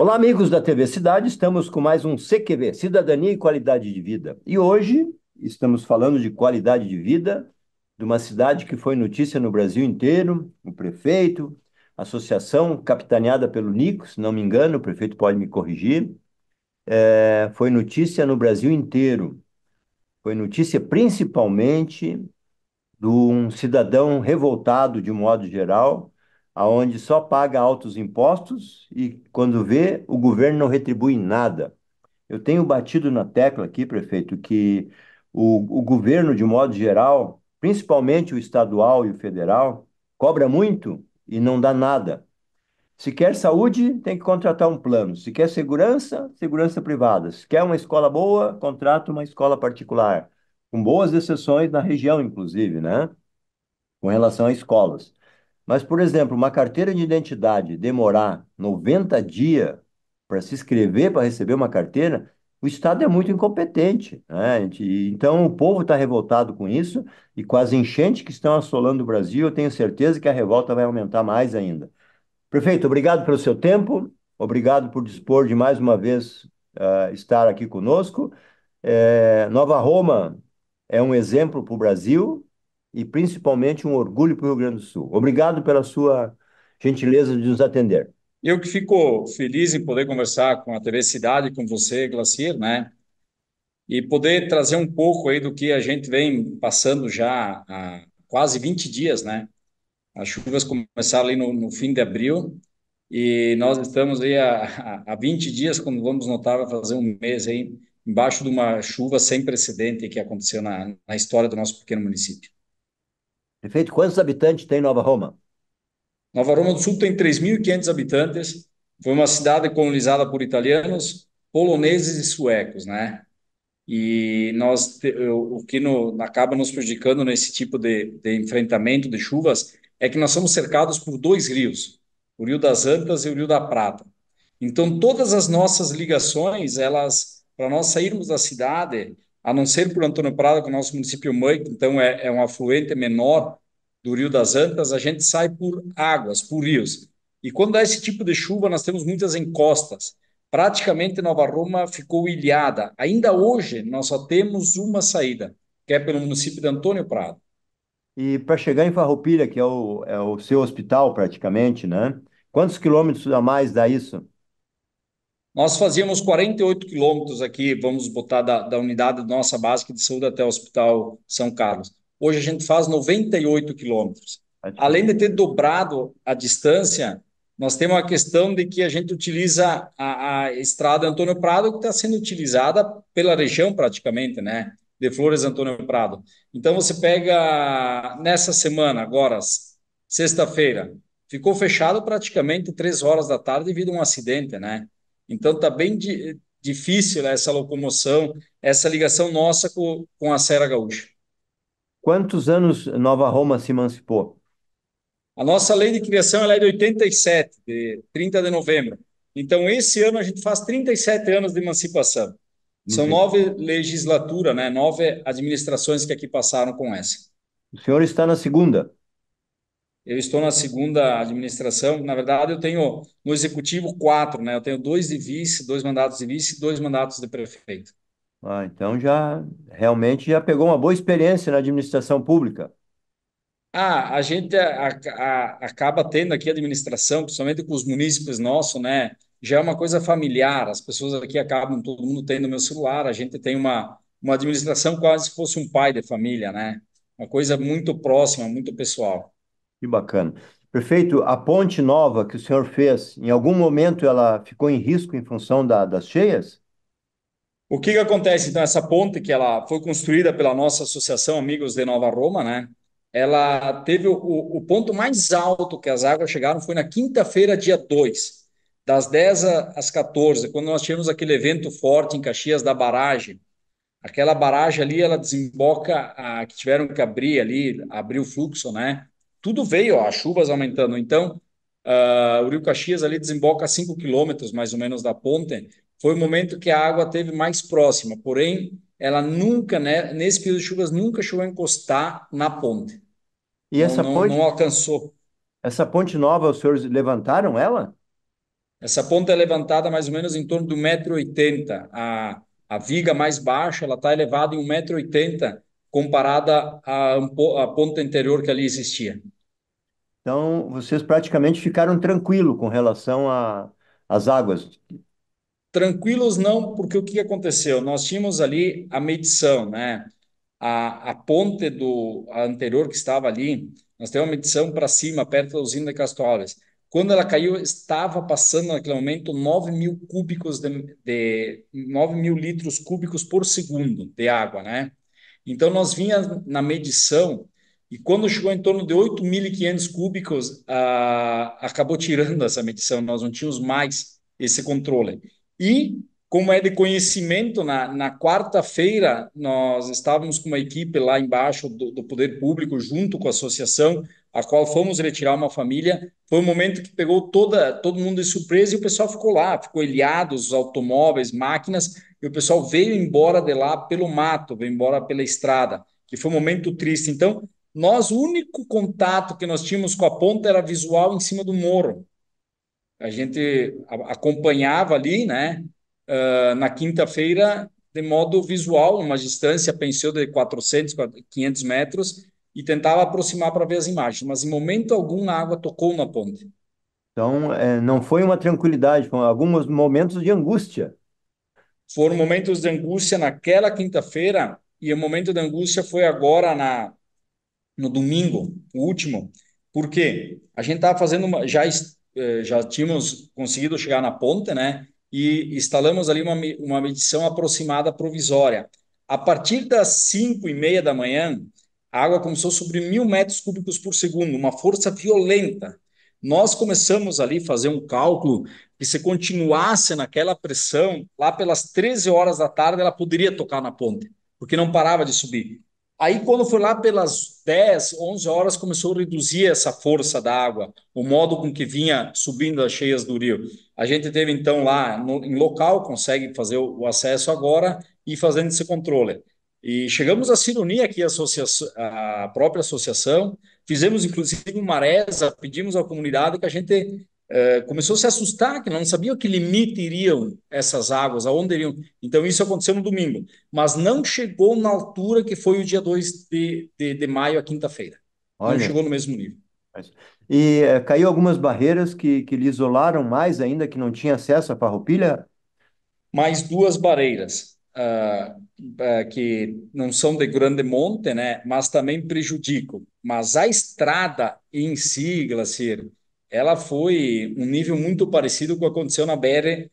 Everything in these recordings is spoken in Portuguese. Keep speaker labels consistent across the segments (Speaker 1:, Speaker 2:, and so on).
Speaker 1: Olá, amigos da TV Cidade, estamos com mais um CQV Cidadania e Qualidade de Vida. E hoje estamos falando de qualidade de vida de uma cidade que foi notícia no Brasil inteiro, o prefeito, associação capitaneada pelo Nico, se não me engano, o prefeito pode me corrigir, é, foi notícia no Brasil inteiro. Foi notícia principalmente de um cidadão revoltado, de modo geral, aonde só paga altos impostos e, quando vê, o governo não retribui nada. Eu tenho batido na tecla aqui, prefeito, que o, o governo, de modo geral, principalmente o estadual e o federal, cobra muito e não dá nada. Se quer saúde, tem que contratar um plano. Se quer segurança, segurança privada. Se quer uma escola boa, contrata uma escola particular. Com boas exceções na região, inclusive, né? Com relação a escolas. Mas, por exemplo, uma carteira de identidade demorar 90 dias para se inscrever para receber uma carteira, o Estado é muito incompetente. Né? Então, o povo está revoltado com isso e com as enchentes que estão assolando o Brasil, eu tenho certeza que a revolta vai aumentar mais ainda. Prefeito, obrigado pelo seu tempo, obrigado por dispor de mais uma vez uh, estar aqui conosco. É, Nova Roma é um exemplo para o Brasil, e principalmente um orgulho para o Rio Grande do Sul. Obrigado pela sua gentileza de nos atender.
Speaker 2: Eu que fico feliz em poder conversar com a TV Cidade, com você, Glacier, né? E poder trazer um pouco aí do que a gente vem passando já há quase 20 dias, né? As chuvas começaram ali no, no fim de abril e nós estamos aí há, há 20 dias, quando vamos notar, vai fazer um mês aí, embaixo de uma chuva sem precedente que aconteceu na, na história do nosso pequeno município. Perfeito. quantos habitantes tem Nova Roma? Nova Roma do Sul tem 3.500 habitantes. Foi uma cidade colonizada por italianos, poloneses e suecos, né? E nós, o que no, acaba nos prejudicando nesse tipo de, de enfrentamento de chuvas é que nós somos cercados por dois rios, o Rio das Antas e o Rio da Prata. Então, todas as nossas ligações, elas, para nós sairmos da cidade, a não ser por Antônio Prado, que é o nosso município mãe, então é, é, um afluente menor, do Rio das Antas, a gente sai por águas, por rios. E quando há esse tipo de chuva, nós temos muitas encostas. Praticamente Nova Roma ficou ilhada. Ainda hoje, nós só temos uma saída, que é pelo município de Antônio Prado. E para
Speaker 1: chegar em Farroupilha, que é o, é o seu hospital praticamente, né? Quantos quilômetros a mais dá isso?
Speaker 2: Nós fazíamos 48 quilômetros aqui, vamos botar da, da unidade nossa básica de saúde até o Hospital São Carlos. Hoje a gente faz 98 quilômetros. É Além de ter dobrado a distância, nós temos a questão de que a gente utiliza a, a estrada Antônio Prado, que está sendo utilizada pela região praticamente, né? De Flores Antônio Prado. Então você pega nessa semana, agora, sexta-feira, ficou fechado praticamente três horas da tarde devido a um acidente, né? Então está bem di difícil né, essa locomoção, essa ligação nossa com, com a Serra Gaúcha.
Speaker 1: Quantos anos Nova Roma se emancipou?
Speaker 2: A nossa lei de criação é de 87, de 30 de novembro. Então, esse ano a gente faz 37 anos de emancipação. São uhum. nove legislaturas, né? nove administrações que aqui passaram com essa.
Speaker 1: O senhor está na segunda?
Speaker 2: Eu estou na segunda administração. Na verdade, eu tenho no executivo quatro, né? Eu tenho dois de vice, dois mandatos de vice, dois mandatos de prefeito.
Speaker 1: Ah, então já realmente já pegou uma boa experiência na administração pública.
Speaker 2: Ah, a gente a, a, acaba tendo aqui a administração, principalmente com os munícipes nossos, né? Já é uma coisa familiar, as pessoas aqui acabam, todo mundo tendo meu celular, a gente tem uma, uma administração quase fosse um pai de família, né? Uma coisa muito próxima, muito pessoal. Que
Speaker 1: bacana. Prefeito, a ponte nova que o senhor fez, em algum momento ela ficou em risco em função da, das cheias?
Speaker 2: O que, que acontece então essa ponte que ela foi construída pela nossa associação Amigos de Nova Roma, né? Ela teve o, o ponto mais alto que as águas chegaram foi na quinta-feira, dia 2, das 10 às 14, quando nós tivemos aquele evento forte em Caxias da barragem. Aquela barragem ali, ela desemboca a, que tiveram que abrir ali, abrir o fluxo, né? Tudo veio, ó, as chuvas aumentando. Então, Uh, o Rio Caxias ali desemboca a 5 quilômetros, mais ou menos, da ponte, foi o momento que a água teve mais próxima, porém, ela nunca, né, nesse período de chuvas, nunca chegou a encostar na ponte.
Speaker 1: E não, essa ponte? Não
Speaker 2: alcançou.
Speaker 1: Essa ponte nova, os senhores levantaram ela?
Speaker 2: Essa ponte é levantada mais ou menos em torno do 1,80m. A, a viga mais baixa ela está elevada em 1,80m comparada à, à ponta anterior que ali existia.
Speaker 1: Então, vocês praticamente ficaram tranquilo com relação às águas
Speaker 2: Tranquilos não, porque o que aconteceu? Nós tínhamos ali a medição, né? A, a ponte do a anterior que estava ali, nós temos uma medição para cima, perto da usina de Castoales. Quando ela caiu, estava passando naquele momento 9 mil cúbicos de, de 9 mil litros cúbicos por segundo de água, né? Então nós vinha na medição e quando chegou em torno de 8.500 cúbicos, ah, acabou tirando essa medição. Nós não tínhamos mais esse controle. E, como é de conhecimento, na, na quarta-feira nós estávamos com uma equipe lá embaixo do, do Poder Público, junto com a associação, a qual fomos retirar uma família. Foi um momento que pegou toda, todo mundo de surpresa e o pessoal ficou lá, ficou ilhado, os automóveis, máquinas, e o pessoal veio embora de lá pelo mato, veio embora pela estrada, que foi um momento triste. Então, nós, o único contato que nós tínhamos com a ponta era visual em cima do morro a gente acompanhava ali, né? Uh, na quinta-feira, de modo visual, uma distância, pensou de 400, 500 metros, e tentava aproximar para ver as imagens, mas em momento algum a água tocou na ponte.
Speaker 1: Então, é, não foi uma tranquilidade, foram alguns momentos de angústia.
Speaker 2: Foram momentos de angústia naquela quinta-feira, e o momento de angústia foi agora na, no domingo, o último, porque a gente estava fazendo uma, já est eh, já tínhamos conseguido chegar na ponte, né? E instalamos ali uma, uma medição aproximada provisória. A partir das 5 e meia da manhã, a água começou a subir mil metros cúbicos por segundo, uma força violenta. Nós começamos ali a fazer um cálculo que se continuasse naquela pressão, lá pelas 13 horas da tarde, ela poderia tocar na ponte, porque não parava de subir. Aí, quando foi lá pelas 10, 11 horas, começou a reduzir essa força da água, o modo com que vinha subindo as cheias do rio. A gente teve, então, lá no, em local, consegue fazer o, o acesso agora e fazendo esse controle. E chegamos a se unir aqui, a, a, própria associação, fizemos inclusive uma reza, pedimos à comunidade que a gente eh, começou a se assustar, que não sabia que limite iriam essas águas, aonde iriam. Então, isso aconteceu no domingo, mas não chegou na altura que foi o dia 2 de, de, de maio, a quinta-feira. Não chegou no mesmo nível.
Speaker 1: E eh, caiu algumas barreiras que, que lhe isolaram mais ainda, que não tinha acesso à farroupilha?
Speaker 2: Mais duas barreiras. Uh, uh, que não são de grande monte, né, mas também prejudicam. Mas a estrada em si, Glacier, ela foi um nível muito parecido com o que aconteceu na BR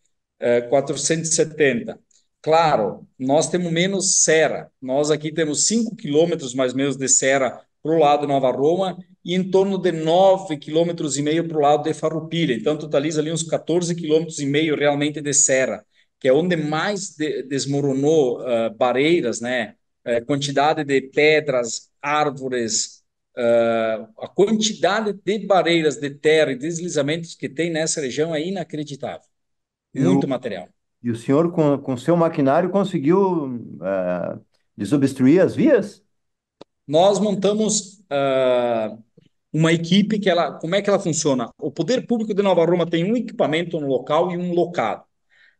Speaker 2: 470. Eh, claro, nós temos menos serra. Nós aqui temos 5 quilômetros mais ou menos de serra para o lado de Nova Roma e em torno de 9 quilômetros e meio para o lado de Farroupilha. Então totaliza ali uns 14 quilômetros e meio realmente de serra, que é onde mais de desmoronou uh, barreiras, né? Uh, quantidade de pedras, árvores, Uh, a quantidade de barreiras de terra e deslizamentos que tem nessa região é inacreditável. Muito material.
Speaker 1: E o senhor, com, com seu maquinário, conseguiu uh, desobstruir
Speaker 2: as vias? Nós montamos uh, uma equipe que ela. Como é que ela funciona? O Poder Público de Nova Roma tem um equipamento no local e um locado.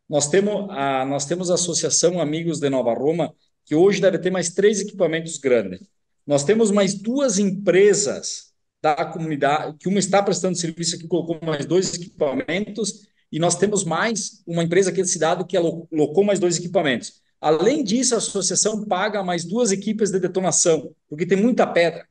Speaker 2: Nós temos, a, nós temos a Associação Amigos de Nova Roma, que hoje deve ter mais três equipamentos grandes nós temos mais duas empresas da comunidade, que uma está prestando serviço aqui, colocou mais dois equipamentos, e nós temos mais uma empresa aqui da cidade que colocou mais dois equipamentos. Além disso, a associação paga mais duas equipes de detonação, porque tem muita pedra.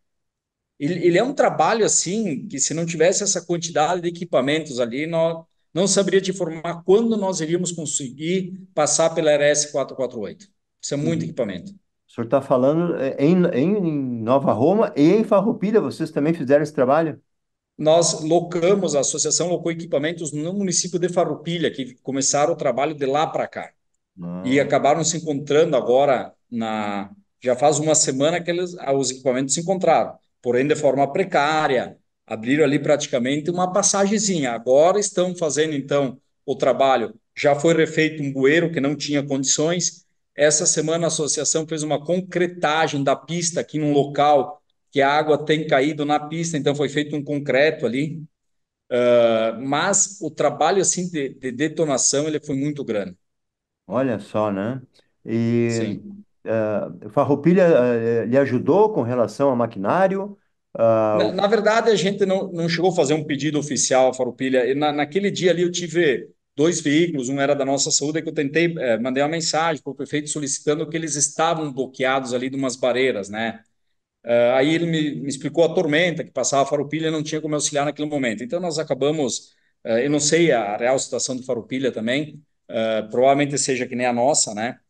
Speaker 2: Ele, ele é um trabalho assim, que se não tivesse essa quantidade de equipamentos ali, nós, não saberia te informar quando nós iríamos conseguir passar pela RS 448. Isso é muito uhum. equipamento senhor está falando é, em, em Nova Roma e em Farroupilha, vocês também fizeram esse trabalho? Nós locamos, a associação locou equipamentos no município de Farroupilha, que começaram o trabalho de lá para cá. E ah. acabaram se encontrando agora, na já faz uma semana que eles, ah, os equipamentos se encontraram, porém de forma precária, abriram ali praticamente uma passagemzinha. Agora estão fazendo, então, o trabalho. Já foi refeito um bueiro que não tinha condições, essa semana a associação fez uma concretagem da pista aqui num local que a água tem caído na pista, então foi feito um concreto ali. Uh, mas o trabalho assim de, de, detonação ele foi muito grande.
Speaker 1: Olha só, né? E Sim. Uh, Farroupilha uh, ah, lhe ajudou com relação a maquinário? Na,
Speaker 2: na, verdade, a gente não, não chegou a fazer um pedido oficial, Farroupilha. Na, naquele dia ali eu tive dois veículos, um era da Nossa Saúde, que eu tentei, é, mandei uma mensagem para o prefeito solicitando que eles estavam bloqueados ali de umas barreiras, né? Uh, aí ele me, me, explicou a tormenta que passava a Farupilha e não tinha como auxiliar naquele momento. Então nós acabamos, uh, eu não sei a real situação de Farupilha também, uh, provavelmente seja que nem a nossa, né?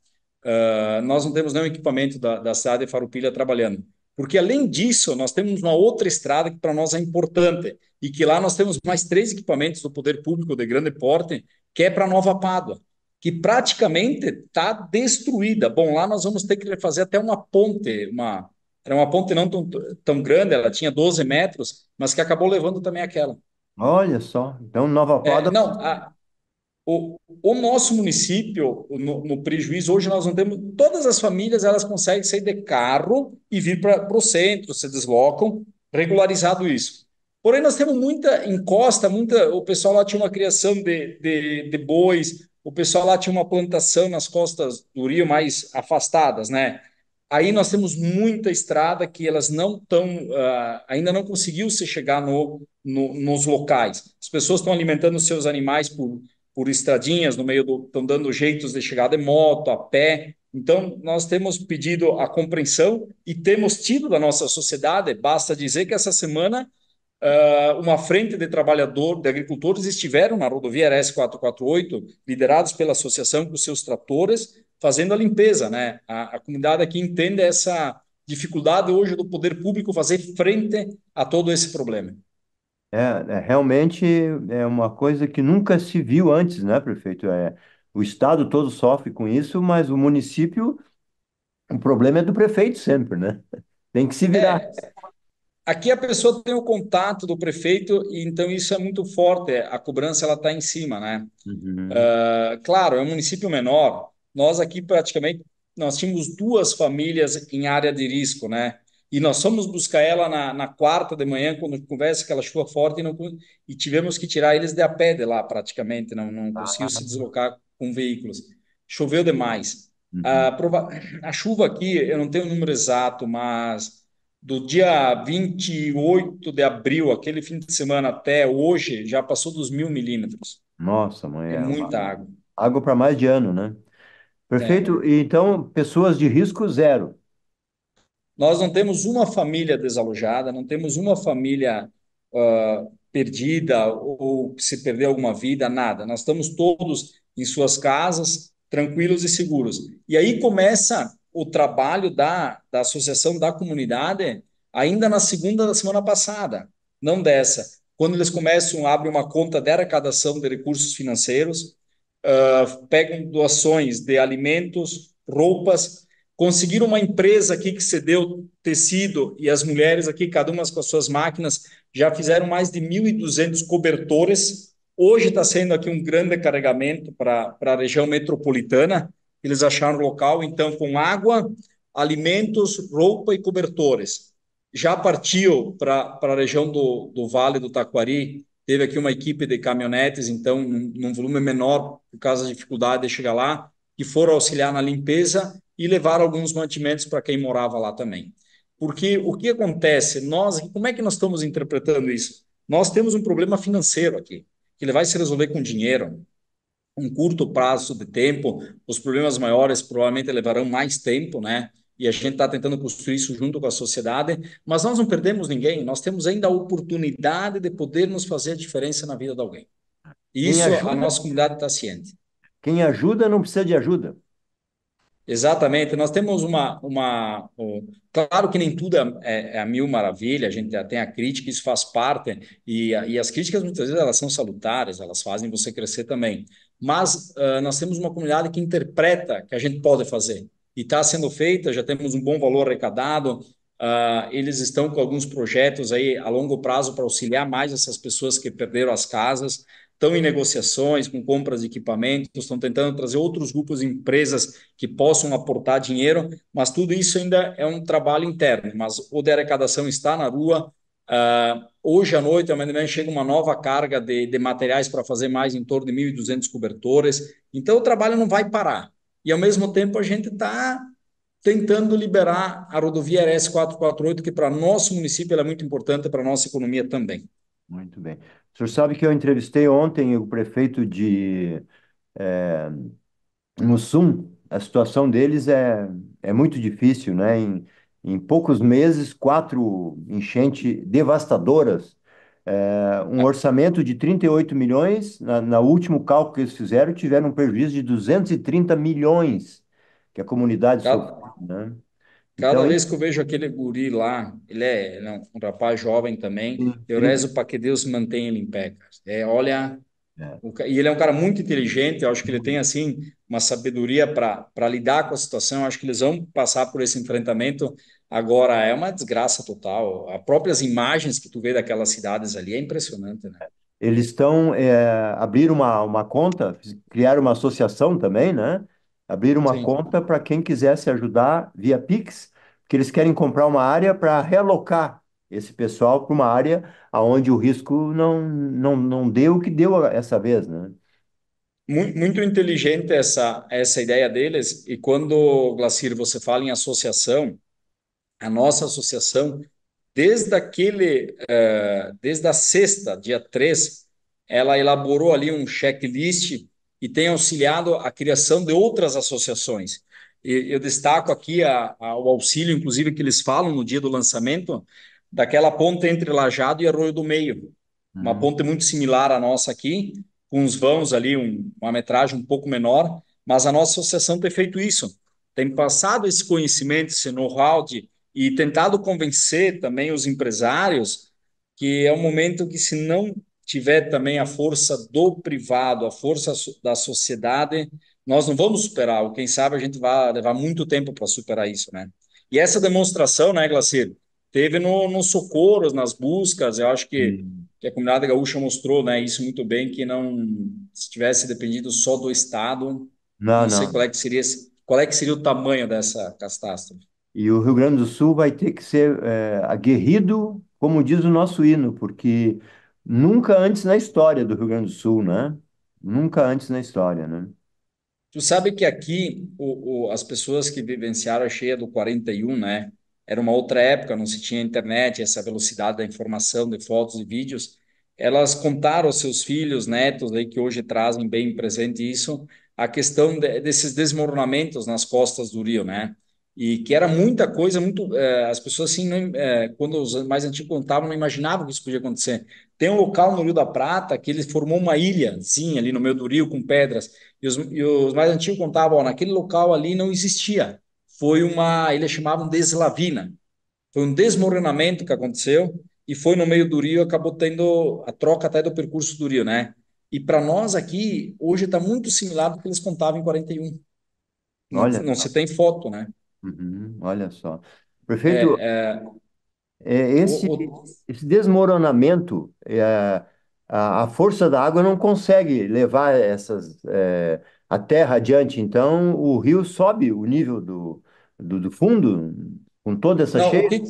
Speaker 2: nós não temos nenhum equipamento da, da cidade de Farupilha trabalhando. Porque, além disso, nós temos uma outra estrada que para nós é importante, e que lá nós temos mais três equipamentos do poder público de grande porte, que é para Nova Pádua, que praticamente está destruída. Bom, lá nós vamos ter que fazer até uma ponte, uma, era uma ponte não tão, tão grande, ela tinha 12 metros, mas que acabou levando também aquela. Olha só, então Nova é, Pádua... É, não, a, o, o nosso município, no, no, prejuízo, hoje nós não temos. Todas as famílias elas conseguem sair de carro e vir para o centro, se deslocam, regularizado isso. Porém, nós temos muita encosta, muita. O pessoal lá tinha uma criação de, de, de bois, o pessoal lá tinha uma plantação nas costas do rio mais afastadas, né? Aí nós temos muita estrada que elas não estão, uh, ah, ainda não conseguiu se chegar no, no, nos locais. As pessoas estão alimentando seus animais por por estradinhas no meio do. estão dando jeitos de chegada de moto, a pé. Então, nós temos pedido a compreensão e temos tido da nossa sociedade, basta dizer que essa semana Uh, uma frente de trabalhador, de agricultores estiveram na rodovia RS 448, liderados pela associação com seus tratores, fazendo a limpeza, né? A, a, comunidade aqui entende essa dificuldade hoje do poder público fazer frente a todo esse problema.
Speaker 1: É, é, realmente é uma coisa que nunca se viu antes, né, prefeito? É, o estado todo sofre com isso, mas o município, o problema é do prefeito sempre, né? Tem que se é, virar. É,
Speaker 2: aqui a pessoa tem o contato do prefeito, então isso é muito forte. É, a cobrança ela está em cima, né? Uhum. Uh, claro, é um município menor. Nós aqui praticamente nós tínhamos duas famílias em área de risco, né? E nós fomos buscar ela na, na quarta de manhã, quando conversa aquela chuva forte, e, não, e, tivemos que tirar eles de a pé de lá, praticamente, não, não ah, conseguiu ah, se deslocar com veículos. Choveu demais. Uhum. A, prova... a chuva aqui, eu não tenho o número exato, mas do dia 28 de abril, aquele fim de semana até hoje, já passou dos mil milímetros.
Speaker 1: Nossa, mãe. É, é muita água. Água para mais de ano, né? Perfeito. É. Então, pessoas de risco zero.
Speaker 2: Nós não temos uma família desalojada, não temos uma família uh, perdida ou que se perdeu alguma vida, nada. Nós estamos todos em suas casas, tranquilos e seguros. E aí começa o trabalho da, da associação da comunidade ainda na segunda da semana passada, não dessa. Quando eles começam, abrem uma conta de arrecadação de recursos financeiros, uh, pegam doações de alimentos, roupas, conseguir uma empresa aqui que cedeu tecido e as mulheres aqui, cada uma com as suas máquinas, já fizeram mais de 1.200 cobertores. Hoje está sendo aqui um grande carregamento para a região metropolitana. Eles acharam local, então, com água, alimentos, roupa e cobertores. Já partiu para a região do, do Vale do Taquari, teve aqui uma equipe de caminhonetes, então, num, num volume menor, por causa da dificuldade de chegar lá, que foram auxiliar na limpeza e levar alguns mantimentos para quem morava lá também. Porque o que acontece? Nós, como é que nós estamos interpretando isso? Nós temos um problema financeiro aqui, que ele vai se resolver com dinheiro, um curto prazo de tempo. Os problemas maiores provavelmente levarão mais tempo, né? E a gente está tentando construir isso junto com a sociedade, mas nós não perdemos ninguém, nós temos ainda a oportunidade de podermos fazer a diferença na vida de alguém. Isso ajuda, a nossa comunidade está ciente. Quem ajuda não precisa de ajuda. Exatamente. Nós temos uma. uma um, claro que nem tudo é, é, é, a mil maravilha, a gente tem a crítica, isso faz parte, e, e as críticas muitas vezes elas são salutares, elas fazem você crescer também. Mas uh, nós temos uma comunidade que interpreta que a gente pode fazer, e está sendo feita, já temos um bom valor arrecadado. Uh, eles estão com alguns projetos aí a longo prazo para auxiliar mais essas pessoas que perderam as casas estão em negociações com compras de equipamentos, estão tentando trazer outros grupos de empresas que possam aportar dinheiro, mas tudo isso ainda é um trabalho interno. Mas o de arrecadação está na rua. Uh, hoje à noite, amanhã chega uma nova carga de, de materiais para fazer mais em torno de 1.200 cobertores. Então, o trabalho não vai parar. E, ao mesmo tempo, a gente está tentando liberar a rodovia RS 448, que para nosso município é muito importante, para a nossa economia também.
Speaker 1: Muito bem. O senhor sabe que eu entrevistei ontem o prefeito de é, Mussum. A situação deles é, é muito difícil, né? Em, em poucos meses, quatro enchentes devastadoras, é, um orçamento de 38 milhões, na, último cálculo que eles fizeram, tiveram um prejuízo de 230 milhões que a comunidade tá. sofreu, né?
Speaker 2: Cada então, vez que eu vejo aquele guri lá, ele é, ele é um rapaz jovem também, sim. eu rezo para que Deus mantenha ele em pé. É, olha, é. e ele é um cara muito inteligente, eu acho que ele tem assim uma sabedoria para lidar com a situação, eu acho que eles vão passar por esse enfrentamento. Agora, é uma desgraça total. As próprias imagens que tu vê daquelas cidades ali é impressionante, né?
Speaker 1: Eles estão, é, abrir uma, uma conta, criar uma associação também, né? abrir uma Sim. conta para quem quisesse ajudar via Pix, que eles querem comprar uma área para realocar esse pessoal para uma área onde o risco não, não, não deu o que deu essa vez, né?
Speaker 2: Muito, muito inteligente essa, essa ideia deles. E quando, Glacir, você fala em associação, a nossa associação, desde aquele, uh, desde a sexta, dia 3, ela elaborou ali um checklist e tem auxiliado a criação de outras associações. E, eu destaco aqui a, a, o auxílio, inclusive, que eles falam no dia do lançamento, daquela ponte entre Lajado e Arroio do Meio. Uhum. Uma ponte muito similar à nossa aqui, com uns vãos ali, um, uma metragem um pouco menor, mas a nossa associação tem feito isso. Tem passado esse conhecimento, esse know-how e tentado convencer também os empresários que é um momento que se não tiver também a força do privado, a força da sociedade, nós não vamos superar. Ou quem sabe a gente vai levar muito tempo para superar isso, né? E essa demonstração, né, Glacir, teve no, nos socorros, nas buscas. Eu acho que, hum. que a comunidade gaúcha mostrou, né, isso muito bem, que não se tivesse dependido só do Estado, não, não sei qual é que seria qual é que seria o tamanho dessa catástrofe.
Speaker 1: E o Rio Grande do Sul vai ter que ser é, aguerrido, como diz o nosso hino, porque Nunca antes na história do Rio Grande do Sul, né? Nunca antes na história, né?
Speaker 2: Tu sabe que aqui o, o, as pessoas que vivenciaram a cheia do 41, né? Era uma outra época, não se tinha internet, essa velocidade da informação, de fotos e vídeos. Elas contaram aos seus filhos, netos, aí que hoje trazem bem presente isso, a questão de, desses desmoronamentos nas costas do rio, né? e que era muita coisa, muito é, as pessoas assim, não, é, quando os mais antigos contavam, não imaginavam que isso podia acontecer. Tem um local no Rio da Prata que ele formou uma ilha, sim, ali no meio do rio, com pedras, e os, e os mais antigos contavam, ó, naquele local ali não existia, foi uma, eles chamavam de eslavina, foi um desmoronamento que aconteceu, e foi no meio do rio, acabou tendo a troca até do percurso do rio, né? E para nós aqui, hoje está muito similar do que eles contavam em 41. Olha, não, não se tem foto, né?
Speaker 1: Uhum, olha só. Prefeito, É, é, é, esse, o- o- esse desmoronamento, é, a, a força da água não consegue levar essas, é, a terra adiante, então o rio sobe o nível do, do, do fundo com toda essa não, o cheia. que,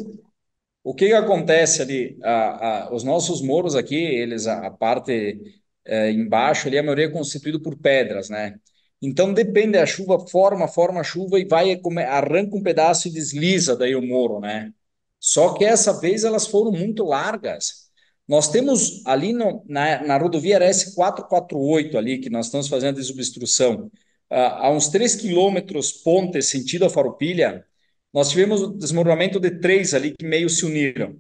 Speaker 2: o que acontece ali? A, a, os nossos morros aqui, eles, a, a parte é, embaixo ali, a maioria é constituído por pedras, né? Então depende, a chuva forma, forma a chuva e vai arranca um pedaço e desliza daí o muro, né? Só que essa vez elas foram muito largas. Nós temos ali no, na, na rodovia RS448 ali que nós estamos fazendo desobstrução, a, a uns 3 quilômetros ponte sentido a Farupilha, nós tivemos o desmoronamento de três ali que meio se uniram.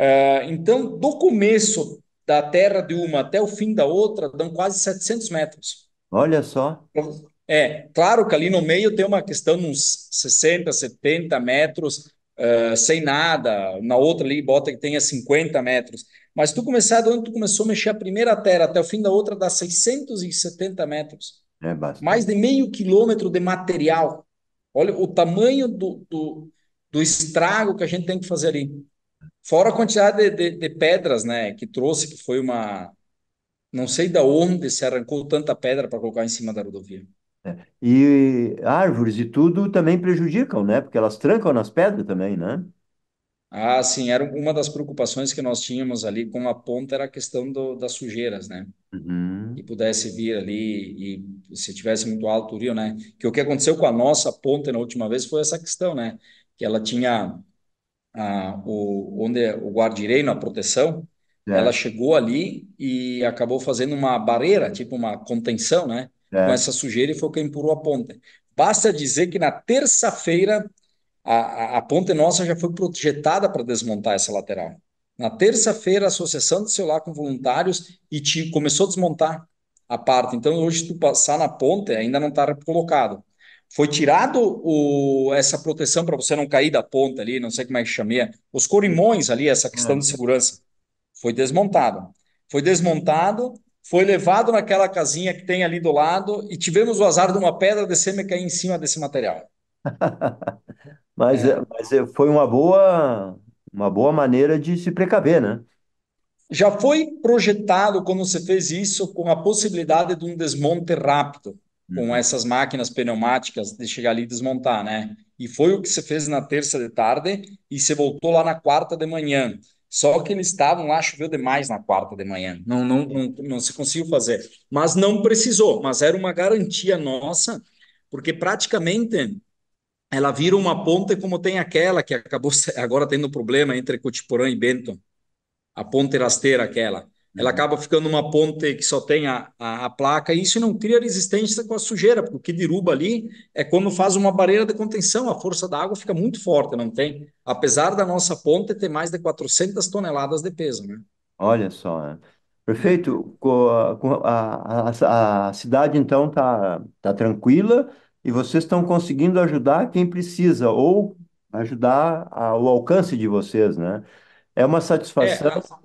Speaker 2: Uh, então, do começo da terra de uma até o fim da outra, dão quase 700 metros. Olha só. É, claro que ali no meio tem uma questão de uns 60, 70 metros, uh, sem nada. Na outra ali, bota que tenha 50 metros. Mas tu começar, de onde tu começou a mexer a primeira terra até o fim da outra, dá 670 metros. É bastante. Mais de meio quilômetro de material. Olha o tamanho do, do, do estrago que a gente tem que fazer ali. Fora a quantidade de, de, de pedras, né, que trouxe, que foi uma, não sei da onde se arrancou tanta pedra para colocar em cima da rodovia.
Speaker 1: É. E árvores e tudo também prejudicam, né? Porque elas trancam nas pedras também, né?
Speaker 2: Ah, sim, era uma das preocupações que nós tínhamos ali com a ponta era a questão do, das sujeiras, né? Uhum. E pudesse vir ali e se tivesse muito alto o rio, né? Que o que aconteceu com a nossa ponta na última vez foi essa questão, né? Que ela tinha ah, o onde é, o guardireio na proteção, é. Ela chegou ali e acabou fazendo uma barreira, tipo uma contenção, né? É. Com essa sujeira e foi quem empurrou a ponte. Basta dizer que na terça-feira a, a, ponte nossa já foi projetada para desmontar essa lateral. Na terça-feira, a associação de lá com voluntários e te, começou a desmontar a parte. Então, hoje, tu passar na ponte, ainda não está colocado. Foi tirado o, essa proteção para você não cair da ponta ali, não sei como é que chamei, os corimões ali, essa questão de é. segurança. Foi desmontado. Foi desmontado, foi levado naquela casinha que tem ali do lado e tivemos o azar de uma pedra descer e cair em cima desse material.
Speaker 1: mas, é. mas eh, foi uma boa, uma boa maneira de se precaver, né? Já foi
Speaker 2: projetado quando você fez isso com a possibilidade de um desmonte rápido com uhum. essas máquinas pneumáticas de chegar ali e desmontar, né? E foi o que você fez na terça de tarde e você voltou lá na quarta de manhã. Só que eles estavam lá, choveu demais na quarta de manhã, não, não, não, não se conseguiu fazer. Mas não precisou, mas era uma garantia nossa, porque praticamente ela vira uma ponte como tem aquela que acabou agora tendo problema entre Cotiporã e Bento, a ponte rasteira aquela. Ela uhum. acaba ficando uma ponte que só tem a, a, a, placa, e isso não cria resistência com a sujeira, porque o que derruba ali é quando faz uma barreira de contenção, a força da água fica muito forte, não tem? Apesar da nossa ponte ter mais de 400 toneladas de peso, né?
Speaker 1: Olha só, né? perfeito. A, a, a cidade, então, está tá tranquila e vocês estão conseguindo ajudar quem precisa, ou ajudar ao alcance de vocês, né? É uma é, satisfação... É,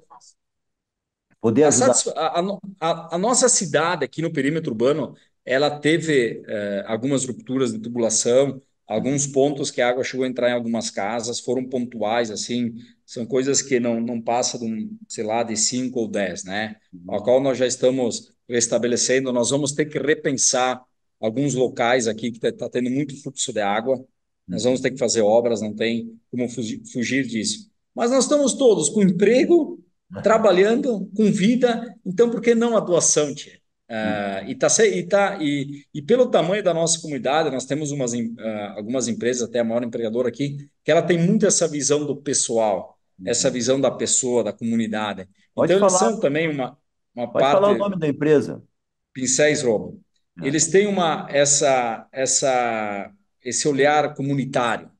Speaker 1: poder ajudar.
Speaker 2: A, a, a, nossa cidade aqui no perímetro urbano, ela teve eh, algumas rupturas de tubulação, alguns pontos que a água chegou a entrar em algumas casas, foram pontuais, assim, são coisas que não, não passa de, um, sei lá, de 5 ou 10, né? Uhum. A qual nós já estamos restabelecendo, nós vamos ter que repensar alguns locais aqui que está tá tendo muito fluxo de água, uhum. nós vamos ter que fazer obras, não tem como fugir, fugir disso. Mas nós estamos todos com emprego, trabalhando com vida, então por que não a doação, tia? Ah, uh, uhum. e, tá, e, tá, e, e, pelo tamanho da nossa comunidade, nós temos umas, uh, algumas empresas, até a maior empregadora aqui, que ela tem muito essa visão do pessoal, uhum. essa visão da pessoa, da comunidade. Pode então, falar, eles são também uma, uma pode parte... Pode falar o nome da empresa. Pincéis Robo. Ah. Eles têm uma, essa, essa, esse olhar comunitário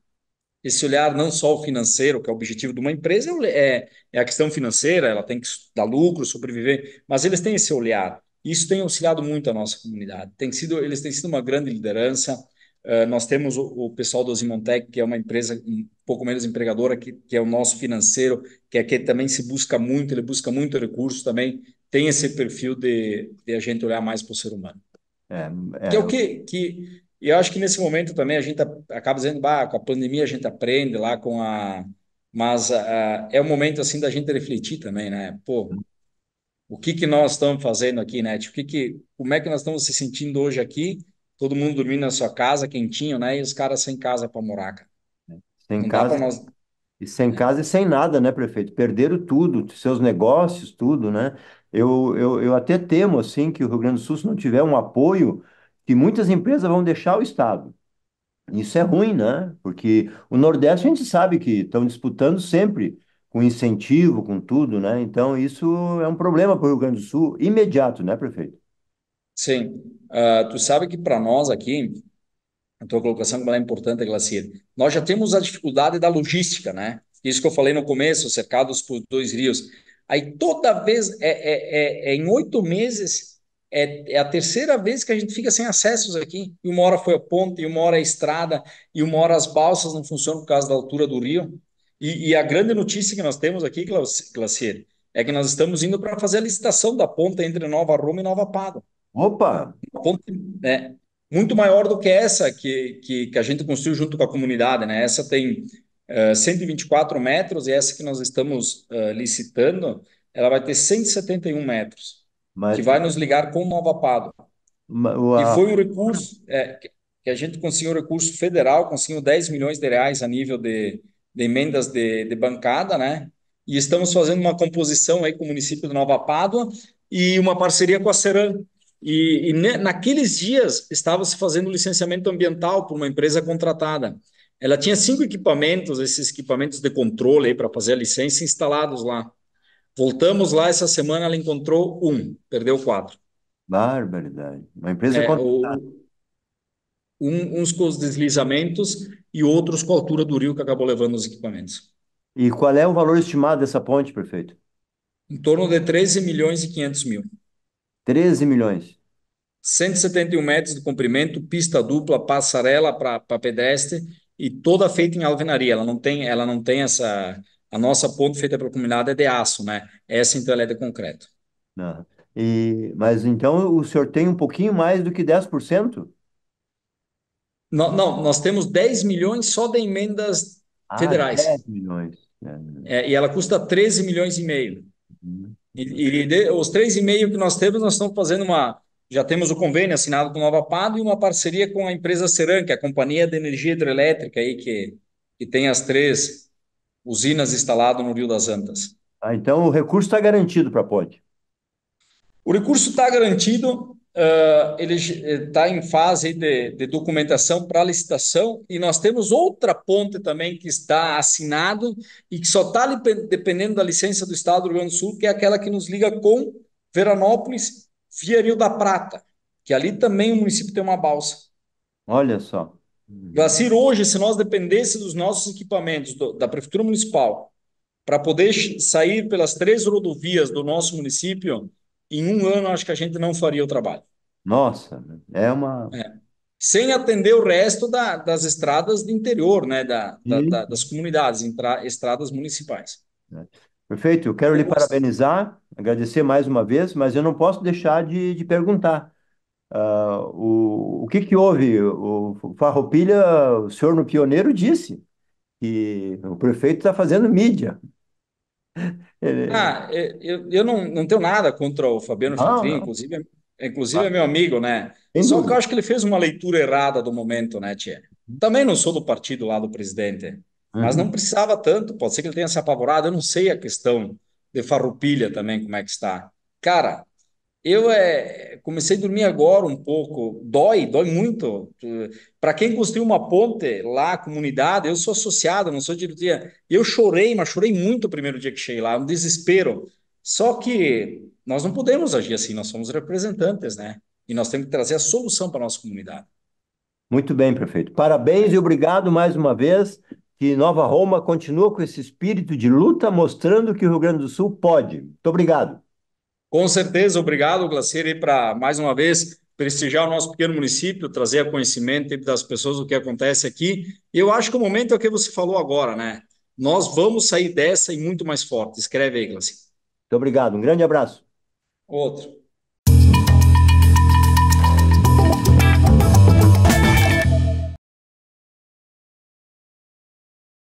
Speaker 2: esse olhar não só o financeiro, que é o objetivo de uma empresa, é, é, é a questão financeira, ela tem que dar lucro, sobreviver, mas eles têm esse olhar. Isso tem auxiliado muito a nossa comunidade. Tem sido, eles têm sido uma grande liderança. Uh, nós temos o, o pessoal do Zimontec, que é uma empresa um pouco menos empregadora, que, que é o nosso financeiro, que aqui é também se busca muito, ele busca muito recurso também, tem esse perfil de, de a gente olhar mais para o ser humano. É, é... Que é o que, que e eu acho que nesse momento também a gente tá, acaba dizendo, bah, com a pandemia a gente aprende lá com a. Mas ah, é o momento assim da gente refletir também, né? Pô, o que que nós estamos fazendo aqui, né? Tipo, o que que, como é que nós estamos se sentindo hoje aqui? Todo mundo dormindo na sua casa, quentinho, né? E os caras sem casa para morar, cara.
Speaker 1: Sem Não casa. Nós... E sem casa e sem nada, né, prefeito? Perderam tudo, seus negócios, tudo, né? Eu, eu, eu até temo, assim, que o Rio Grande do Sul, se não tiver um apoio que muitas empresas vão deixar o Estado. Isso é ruim, né? Porque o Nordeste a gente sabe que estão disputando sempre com incentivo, com tudo, né? Então isso é um problema para o Rio Grande do Sul imediato, né, prefeito?
Speaker 2: Sim. Uh, tu sabe que para nós aqui, a tua colocação ela é importante, Glacir, nós já temos a dificuldade da logística, né? Isso que eu falei no começo, cercados por dois rios. Aí toda vez, é, é, é, é em oito meses, é, é, a terceira vez que a gente fica sem acessos aqui. E uma hora foi a ponte, e uma hora a estrada, e uma hora as balsas não funcionam por causa da altura do rio. E, e a grande notícia que nós temos aqui, Glacier, é que nós estamos indo para fazer a licitação da ponta entre Nova Roma e Nova Pada. Opa! Uma ponte né? muito maior do que essa que, que, que, a gente construiu junto com a comunidade. Né? Essa tem uh, eh, 124 metros e essa que nós estamos uh, licitando, ela vai ter 171 metros. Mas... que vai nos ligar com Nova Pado.
Speaker 1: Uau. E foi um
Speaker 2: recurso é, que a gente conseguiu um recurso federal, conseguiu 10 milhões de reais a nível de, de emendas de, de, bancada, né? E estamos fazendo uma composição aí com o município de Nova Pádua e uma parceria com a Seran. E, e ne, naqueles dias estava se fazendo licenciamento ambiental por uma empresa contratada. Ela tinha cinco equipamentos, esses equipamentos de controle aí para fazer a licença instalados lá. Voltamos lá essa semana, ela encontrou um, perdeu quatro.
Speaker 1: Barbaridade. Uma empresa é, o,
Speaker 2: um, uns com os deslizamentos e outros com a altura do rio que acabou levando os equipamentos.
Speaker 1: E qual é o valor estimado dessa ponte, prefeito?
Speaker 2: Em torno de 13 milhões e 500 mil. 13 milhões. 171 metros de comprimento, pista dupla, passarela para pedestre e toda feita em alvenaria. Ela não tem, ela não tem essa a nossa ponte feita para o combinado é de aço, né? Essa então é de concreto.
Speaker 1: Ah, e, mas então o senhor tem um pouquinho mais do que 10%?
Speaker 2: Não, não nós temos 10 milhões só de emendas ah, federais. 10 milhões. É, e ela custa 13 milhões e meio. Uhum. E, e de, os 3,5 que nós temos, nós estamos fazendo uma. Já temos o convênio assinado com Nova Pado e uma parceria com a empresa Seran, que é a companhia de energia hidrelétrica aí que, que tem as três usinas instalado no Rio das Antas. Ah, então o recurso está garantido para a ponte? O recurso está garantido, uh, ele está eh, em fase de, de documentação para licitação e nós temos outra ponte também que está assinado e que só está dependendo da licença do Estado do Rio Grande do Sul, que é aquela que nos liga com Veranópolis via Rio da Prata, que ali também o município tem uma balsa. Olha só. Vacir, hoje, se nós dependêssemos dos nossos equipamentos do, da Prefeitura Municipal para poder sair pelas três rodovias do nosso município, em um ano acho que a gente não faria o trabalho. Nossa, é uma. É. Sem atender o resto da, das estradas do interior, né? Da, da, da das comunidades, entrar estradas municipais. É.
Speaker 1: Perfeito, eu quero eu lhe gosto. parabenizar, agradecer mais uma vez, mas eu não posso deixar de, de perguntar. Uh, o, o que, que houve? O Farroupilha, o senhor no Pioneiro, disse que o prefeito está fazendo mídia.
Speaker 2: Ele... Ah, eu, eu não, não tenho nada contra o Fabiano não, inclusive, inclusive ah. é meu amigo, né? Só que eu acho que ele fez uma leitura errada do momento, né, Tia? Uhum. Também não sou do partido lá do presidente, mas não uhum. precisava tanto, pode ser que ele tenha se apavorado, eu não sei a questão de Farroupilha também, como é que está. Cara, eu é, comecei a dormir agora um pouco. Dói, dói muito. Para quem construiu uma ponte lá, comunidade, eu sou associado, não sou diretoria. Eu chorei, mas chorei muito o primeiro dia que cheguei lá, um desespero. Só que nós não podemos agir assim, nós somos representantes, né? E nós temos que trazer a solução para a nossa comunidade.
Speaker 1: Muito bem, prefeito.
Speaker 2: Parabéns e obrigado mais uma vez. Que Nova Roma
Speaker 1: continua com esse espírito de luta, mostrando que o Rio Grande do Sul pode. Muito obrigado.
Speaker 2: Com certeza, obrigado, Glacier, para mais uma vez prestigiar o nosso pequeno município, trazer a conhecimento das pessoas do que acontece aqui. E eu acho que o momento é o que você falou agora, né? Nós vamos sair dessa e muito mais forte. Escreve aí, Glacier. Muito obrigado, um grande abraço. Outro.